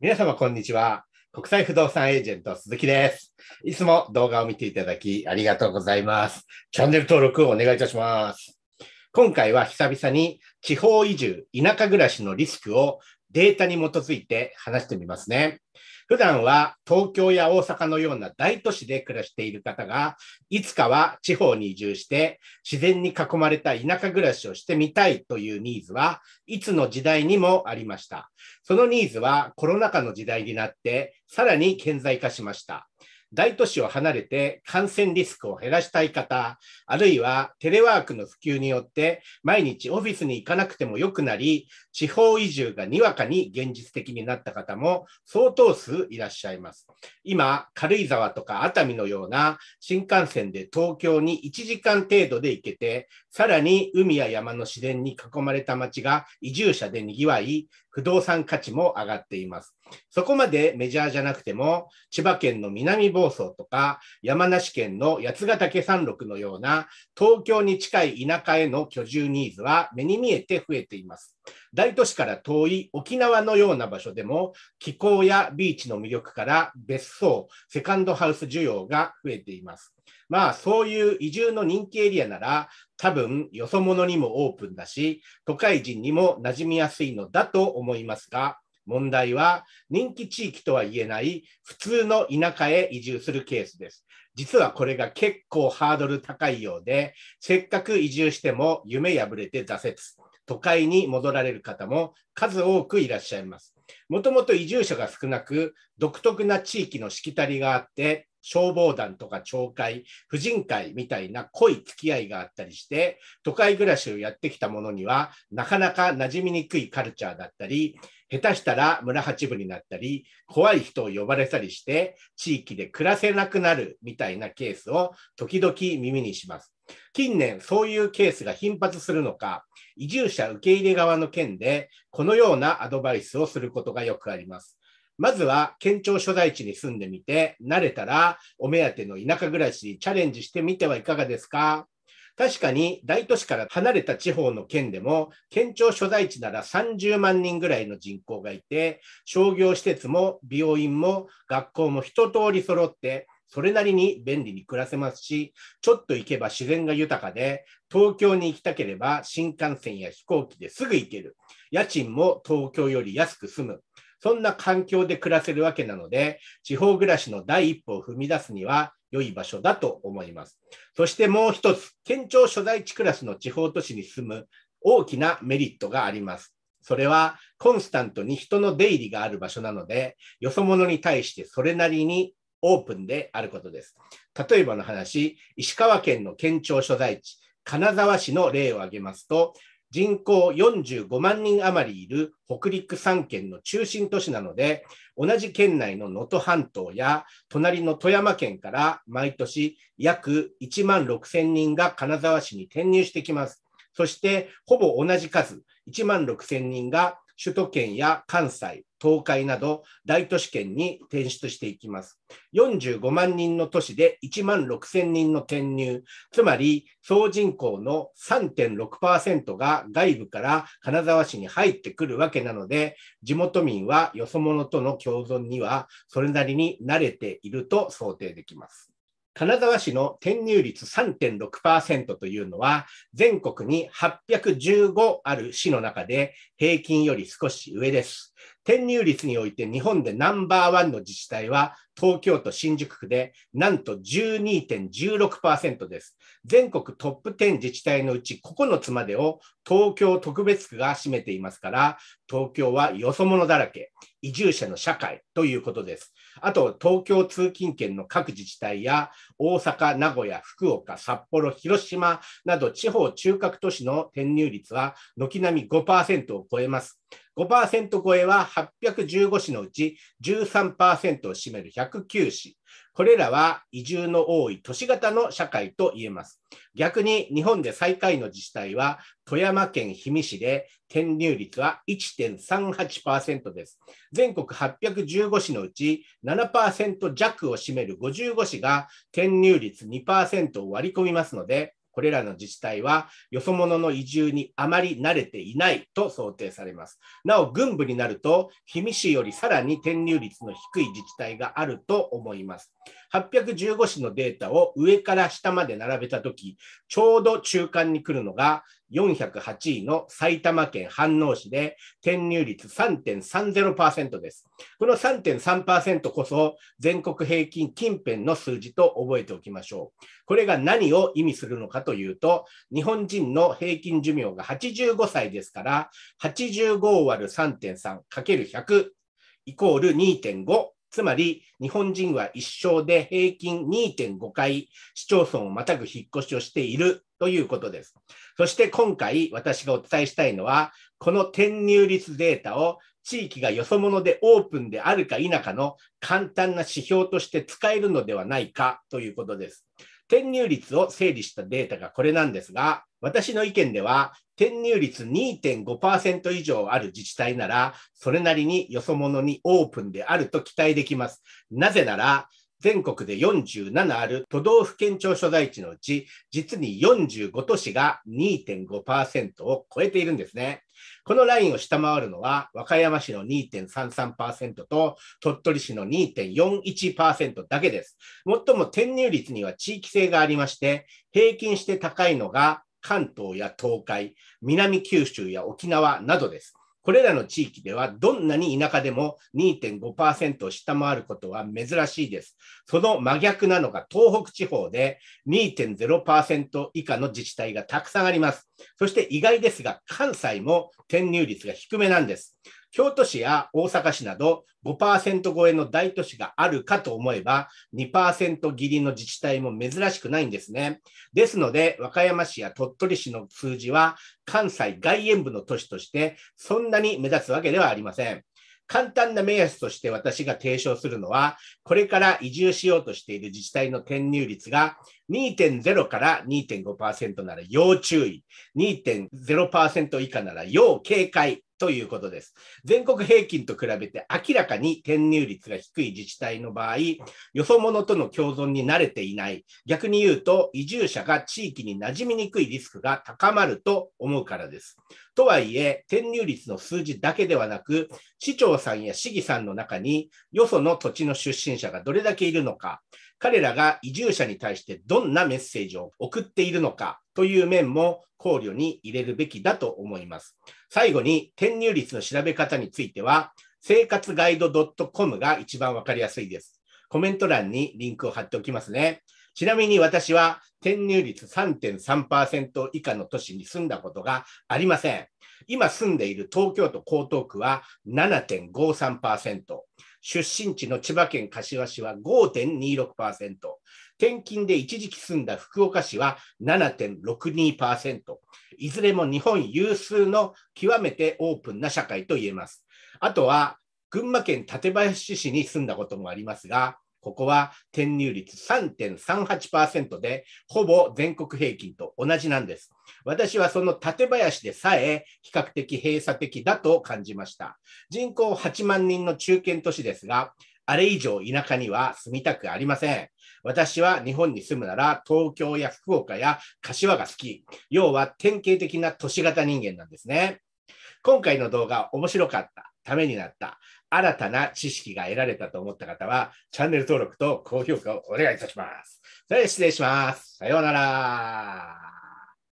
皆様、こんにちは。国際不動産エージェント、鈴木です。いつも動画を見ていただき、ありがとうございます。チャンネル登録をお願いいたします。今回は久々に地方移住、田舎暮らしのリスクをデータに基づいて話してみますね。普段は東京や大阪のような大都市で暮らしている方が、いつかは地方に移住して自然に囲まれた田舎暮らしをしてみたいというニーズはいつの時代にもありました。そのニーズはコロナ禍の時代になってさらに顕在化しました。大都市を離れて感染リスクを減らしたい方、あるいはテレワークの普及によって毎日オフィスに行かなくても良くなり、地方移住がにわかに現実的になった方も相当数いらっしゃいます。今、軽井沢とか熱海のような新幹線で東京に1時間程度で行けて、さらに海や山の自然に囲まれた街が移住者で賑わい、不動産価値も上がっています。そこまでメジャーじゃなくても、千葉県の南房総とか、山梨県の八ヶ岳山麓のような、東京に近い田舎への居住ニーズは目に見えて増えています。大都市から遠い沖縄のような場所でも、気候やビーチの魅力から別荘、セカンドハウス需要が増えています。まあ、そういう移住の人気エリアなら、多分、よそ者にもオープンだし、都会人にも馴染みやすいのだと思いますが、問題は、人気地域とは言えない普通の田舎へ移住するケースです。実はこれが結構ハードル高いようで、せっかく移住しても夢破れて挫折。都会に戻られる方も数多くいらっしゃいます。もともと移住者が少なく、独特な地域のしきたりがあって、消防団とか町会、婦人会みたいな濃い付き合いがあったりして、都会暮らしをやってきた者には、なかなか馴染みにくいカルチャーだったり、下手したら村八部になったり、怖い人を呼ばれたりして、地域で暮らせなくなるみたいなケースを時々耳にします。近年、そういうケースが頻発するのか、移住者受け入れ側の件で、このようなアドバイスをすることがよくあります。まずは県庁所在地に住んでみて、慣れたらお目当ての田舎暮らしにチャレンジしてみてはいかがですか確かに大都市から離れた地方の県でも、県庁所在地なら30万人ぐらいの人口がいて、商業施設も病院も学校も一通り揃って、それなりに便利に暮らせますし、ちょっと行けば自然が豊かで、東京に行きたければ新幹線や飛行機ですぐ行ける。家賃も東京より安く済む。そんな環境で暮らせるわけなので、地方暮らしの第一歩を踏み出すには良い場所だと思います。そしてもう一つ、県庁所在地クラスの地方都市に住む大きなメリットがあります。それはコンスタントに人の出入りがある場所なので、よそ者に対してそれなりにオープンであることです。例えばの話、石川県の県庁所在地、金沢市の例を挙げますと、人口45万人余りいる北陸3県の中心都市なので、同じ県内の能登半島や隣の富山県から毎年約1万6千人が金沢市に転入してきます。そして、ほぼ同じ数、1万6千人が首都圏や関西、東海など大都市圏に転出していきます。45万人の都市で1万6000人の転入、つまり総人口の3.6%が外部から金沢市に入ってくるわけなので、地元民はよそ者との共存にはそれなりに慣れていると想定できます。金沢市の転入率3.6%というのは、全国に815ある市の中で平均より少し上です。転入率において日本でナンバーワンの自治体は東京都新宿区でなんと12.16%です。全国トップ10自治体のうち9つまでを東京特別区が占めていますから、東京はよそ者だらけ、移住者の社会ということです。あと、東京通勤圏の各自治体や大阪、名古屋、福岡、札幌、広島など地方中核都市の転入率は軒並み5%を超えます。5%超えは815市のうち13%を占める109市。これらは移住の多い都市型の社会と言えます。逆に日本で最下位の自治体は富山県氷見市で転入率は1.38%です。全国815市のうち7%弱を占める55市が転入率2%を割り込みますので、これらの自治体は、よそ者の移住にあまり慣れていないと想定されます。なお、軍部になると、氷見市よりさらに転入率の低い自治体があると思います。815市のデータを上から下まで並べたとき、ちょうど中間に来るのが、408位の埼玉県飯能市で転入率3.30%です。この3.3%こそ全国平均近辺の数字と覚えておきましょう。これが何を意味するのかというと、日本人の平均寿命が85歳ですから、85割る3.3かける100イコール2.5つまり、日本人は一生で平均2.5回市町村をまたぐ引っ越しをしているということです。そして今回私がお伝えしたいのは、この転入率データを地域がよそ者でオープンであるか否かの簡単な指標として使えるのではないかということです。転入率を整理したデータがこれなんですが、私の意見では、転入率2.5%以上ある自治体なら、それなりによそ者にオープンであると期待できます。なぜなら、全国で47ある都道府県庁所在地のうち、実に45都市が2.5%を超えているんですね。このラインを下回るのは、和歌山市の2.33%と鳥取市の2.41%だけです。最も転入率には地域性がありまして、平均して高いのが関東や東海、南九州や沖縄などです。これらの地域ではどんなに田舎でも2.5%を下回ることは珍しいです。その真逆なのが東北地方で2.0%以下の自治体がたくさんあります。そして意外ですが関西も転入率が低めなんです。京都市や大阪市など5%超えの大都市があるかと思えば2%切りの自治体も珍しくないんですね。ですので、和歌山市や鳥取市の数字は関西外縁部の都市としてそんなに目立つわけではありません。簡単な目安として私が提唱するのは、これから移住しようとしている自治体の転入率が2.0から2.5%なら要注意、2.0%以下なら要警戒ということです。全国平均と比べて明らかに転入率が低い自治体の場合、よそ者との共存に慣れていない、逆に言うと移住者が地域に馴染みにくいリスクが高まると思うからです。とはいえ、転入率の数字だけではなく、市長さんや市議さんの中に、よその土地の出身者がどれだけいるのか、彼らが移住者に対してどんなメッセージを送っているのかという面も考慮に入れるべきだと思います。最後に転入率の調べ方については、生活ガイド .com が一番わかりやすいです。コメント欄にリンクを貼っておきますね。ちなみに私は転入率3.3%以下の都市に住んだことがありません。今住んでいる東京都江東区は7.53%、出身地の千葉県柏市は5.26%、転勤で一時期住んだ福岡市は7.62%。いずれも日本有数の極めてオープンな社会と言えます。あとは、群馬県館林市に住んだこともありますが、ここは転入率3.38%で、ほぼ全国平均と同じなんです。私はその館林でさえ比較的閉鎖的だと感じました。人口8万人の中堅都市ですが、あれ以上田舎には住みたくありません。私は日本に住むなら東京や福岡や柏が好き。要は典型的な都市型人間なんですね。今回の動画面白かった、ためになった、新たな知識が得られたと思った方は、チャンネル登録と高評価をお願いいたします。それでは失礼します。さようなら。